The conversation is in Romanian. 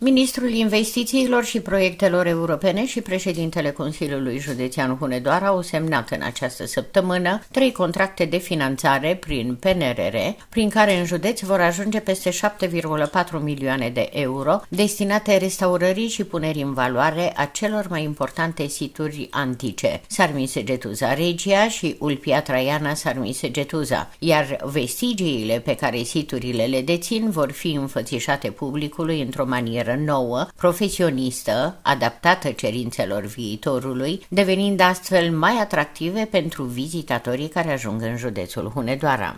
Ministrul Investițiilor și Proiectelor Europene și președintele Consiliului Județean Hunedoara au semnat în această săptămână trei contracte de finanțare prin PNRR, prin care în județ vor ajunge peste 7,4 milioane de euro destinate restaurării și punerii în valoare a celor mai importante situri antice, Sarmisegetuza Regia și Ulpia Traiana Sarmisegetuza, iar vestigiile pe care siturile le dețin vor fi înfățișate publicului într-o manieră carieră nouă, profesionistă, adaptată cerințelor viitorului, devenind astfel mai atractive pentru vizitatorii care ajung în județul Hunedoara.